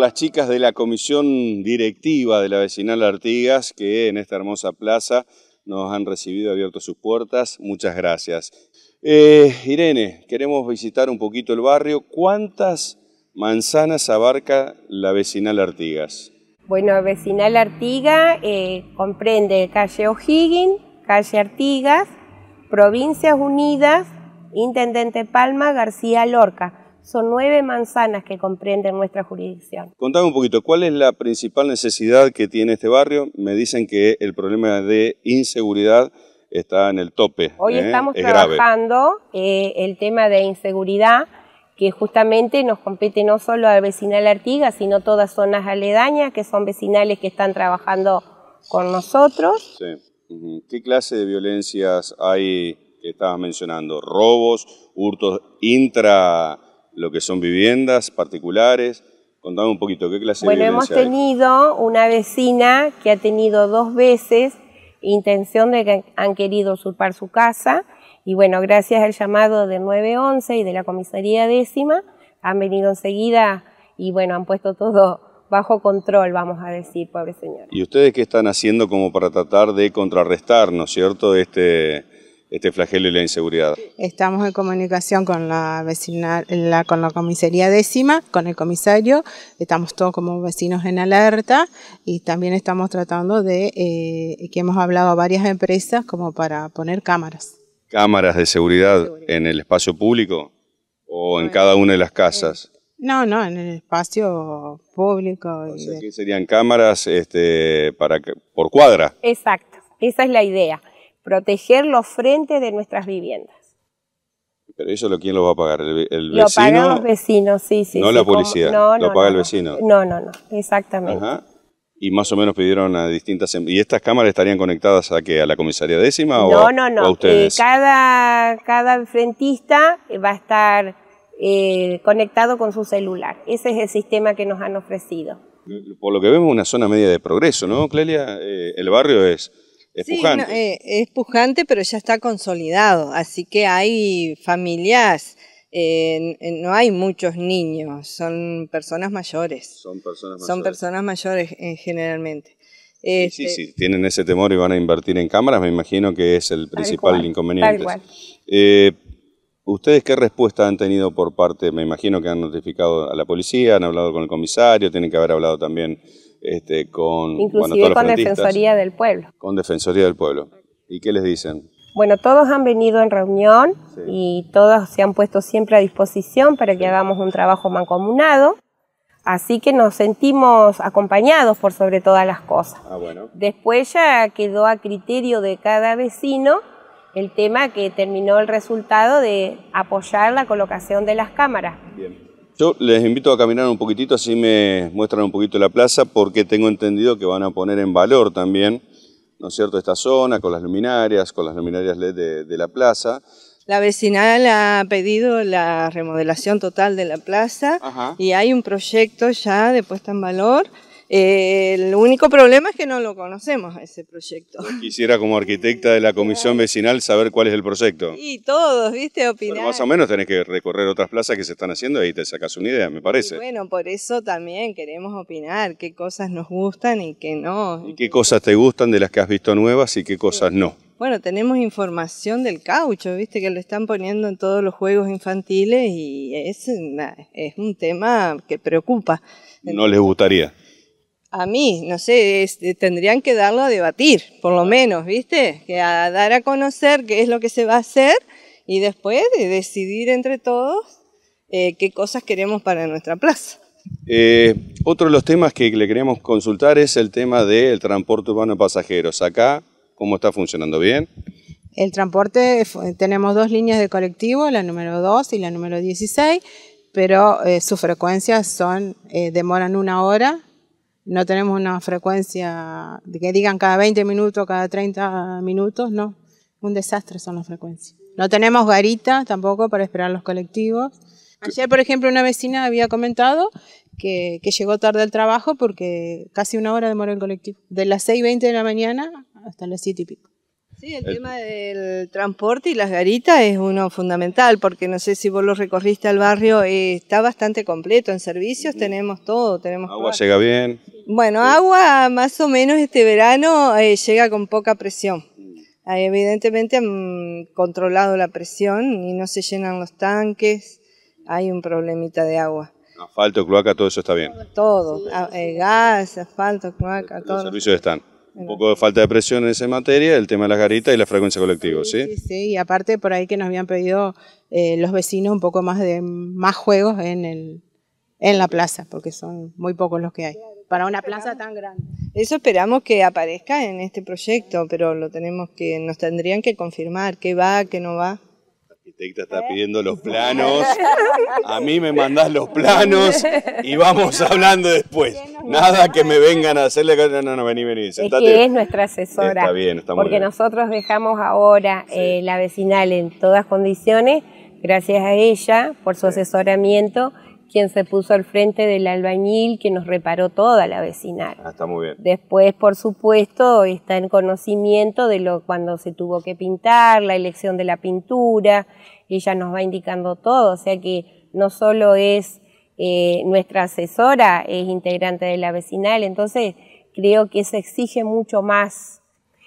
las chicas de la comisión directiva de la vecinal Artigas que en esta hermosa plaza nos han recibido, abierto sus puertas. Muchas gracias. Eh, Irene, queremos visitar un poquito el barrio. ¿Cuántas manzanas abarca la vecinal Artigas? Bueno, vecinal Artigas eh, comprende calle O'Higgins, calle Artigas, Provincias Unidas, Intendente Palma, García Lorca son nueve manzanas que comprenden nuestra jurisdicción. Contame un poquito, ¿cuál es la principal necesidad que tiene este barrio? Me dicen que el problema de inseguridad está en el tope. Hoy ¿eh? estamos trabajando eh, el tema de inseguridad que justamente nos compete no solo al vecinal Artigas, sino todas zonas aledañas que son vecinales que están trabajando con nosotros. Sí. ¿Qué clase de violencias hay que estabas mencionando? ¿Robos, hurtos intra lo que son viviendas particulares. Contame un poquito, ¿qué clase de Bueno, hemos tenido una vecina que ha tenido dos veces intención de que han querido usurpar su casa y bueno, gracias al llamado de 911 y de la comisaría décima, han venido enseguida y bueno, han puesto todo bajo control, vamos a decir, pobre señora. ¿Y ustedes qué están haciendo como para tratar de contrarrestar, ¿no es cierto?, este, este flagelo y la inseguridad. Estamos en comunicación con la vecina, con la comisaría décima, con el comisario, estamos todos como vecinos en alerta y también estamos tratando de, eh, que hemos hablado a varias empresas como para poner cámaras. ¿Cámaras de seguridad, en el espacio público o en cada una de las eh, casas? No, no, en el espacio público. serían cámaras este, para, por cuadra. Exacto, esa es la idea proteger los frentes de nuestras viviendas. Pero eso quién lo va a pagar, el, vecino. Lo pagan los vecinos, sí, sí. No la policía, lo paga el vecino. No, no, no, exactamente. Y más o menos pidieron a distintas... Em-, ¿Y estas cámaras estarían conectadas a qué? ¿A la comisaría décima o, no, a ustedes? Eh, cada, cada frentista va a estar eh, conectado con su celular. Ese es el sistema que nos han ofrecido. Por lo que vemos, una zona media de progreso, ¿no, Clelia? Eh, el barrio es es pujante. Eh, es pujante, pero ya está consolidado, así que hay familias, eh, no hay muchos niños, son personas mayores. Son personas mayores. Son personas mayores eh, generalmente. Sí, sí, este tienen ese temor y van a invertir en cámaras, me imagino que es el principal cual, inconveniente. ¿Ustedes qué respuesta han tenido por parte, me imagino que han notificado a la policía, han hablado con el comisario, tienen que haber hablado también este, con... Inclusive con Defensoría del Pueblo. Con Defensoría del Pueblo. ¿Y qué les dicen? Bueno, todos han venido en reunión y todos se han puesto siempre a disposición para que hagamos un trabajo mancomunado. Así que nos sentimos acompañados por sobre todas las cosas. Ah, bueno. Después ya quedó a criterio de cada vecino el tema que terminó el resultado de apoyar la colocación de las cámaras. Bien. Yo les invito a caminar un poquitito, así me muestran un poquito la plaza, porque tengo entendido que van a poner en valor también, ¿no es cierto?, esta zona con las luminarias, con las luminarias LED de, la plaza. La vecinal ha pedido la remodelación total de la plaza y hay un proyecto ya de puesta en valor el único problema es que no lo conocemos ese proyecto. Quisiera como arquitecta de la comisión vecinal saber cuál es el proyecto. Y todos, ¿viste? Opinar. más o menos tenés que recorrer otras plazas que se están haciendo y ahí te sacas una idea, me parece. bueno, por eso también queremos opinar qué cosas nos gustan y qué no. ¿Y qué cosas te gustan de las que has visto nuevas y qué cosas no? Bueno, tenemos información del caucho, viste que lo están poniendo en todos los juegos infantiles y es, es un tema que preocupa. No les gustaría a mí, no sé, eh, tendrían que darlo a debatir, por lo menos, ¿viste? Que a dar a conocer qué es lo que se va a hacer y después decidir entre todos eh, qué cosas queremos para nuestra plaza. Eh, otro de los temas que le queremos consultar es el tema del transporte urbano de pasajeros. Acá, ¿cómo está funcionando? ¿Bien? El transporte, tenemos dos líneas de colectivo, la número 2 y la número 16, pero sus frecuencias son, demoran una hora no tenemos una frecuencia de que digan cada 20 minutos, cada 30 minutos, no. Un desastre son las frecuencias. No tenemos garita tampoco para esperar los colectivos. Ayer, por ejemplo, una vecina había comentado que, llegó tarde al trabajo porque casi una hora demoró el colectivo. De las 6.20 de la mañana hasta las 7 y pico. Sí, el, tema del transporte y las garitas es uno fundamental, porque no sé si vos lo recorriste al barrio, eh, está bastante completo en servicios, tenemos todo, tenemos... Agua llega bien. Bueno, agua más o menos este verano eh, llega con poca presión. Mm. Eh, evidentemente han mm, controlado la presión y no se llenan los tanques, hay un problemita de agua. Asfalto, cloaca, todo eso está bien. Todo, todo ah, gas, asfalto, cloaca, todo. Los servicios están un poco de falta de presión en esa materia, el tema de las garitas y la frecuencia colectiva, ¿sí? Sí, y aparte por ahí que nos habían pedido eh, los vecinos un poco más de más juegos en, el, en la plaza, porque son muy pocos los que hay, para una plaza tan grande. Eso esperamos que aparezca en este proyecto, pero lo tenemos que, nos tendrían que confirmar qué va, qué no va está ¿Eh? pidiendo los planos. A mí me mandás los planos y vamos hablando después. Nada que me vengan a hacerle. No, no, vení, vení. Es que es nuestra asesora. Está bien, Porque nosotros dejamos ahora eh, la vecinal en todas condiciones, gracias a ella por su asesoramiento quien se puso al frente del albañil, que nos reparó toda la vecinal. Ah, está muy bien. Después, por supuesto, está en conocimiento de lo cuando se tuvo que pintar, la elección de la pintura, ella nos va indicando todo, o sea que no solo es eh, nuestra asesora, es integrante de la vecinal, entonces creo que se exige mucho más.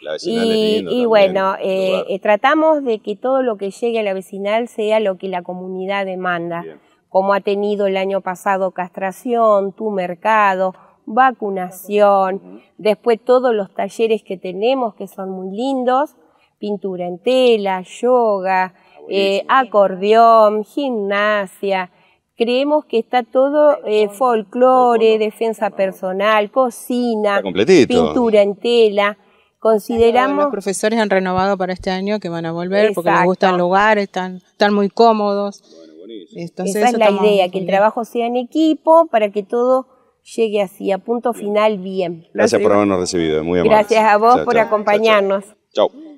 La vecinal y, y bueno, eh, eh, tratamos de que todo lo que llegue a la vecinal sea lo que la comunidad demanda como ha tenido el año pasado castración, tu mercado, vacunación, después todos los talleres que tenemos que son muy lindos, pintura en tela, yoga, ah, eh, acordeón, gimnasia. Creemos que está todo eh, folclore, defensa personal, cocina, pintura en tela. Consideramos... Los profesores han renovado para este año que van a volver porque les gusta el lugar, están, están muy cómodos esa es la idea, que el trabajo sea en equipo para que todo llegue así, a punto final bien. Gracias por habernos recibido, muy amable. Gracias a vos por acompañarnos. chao.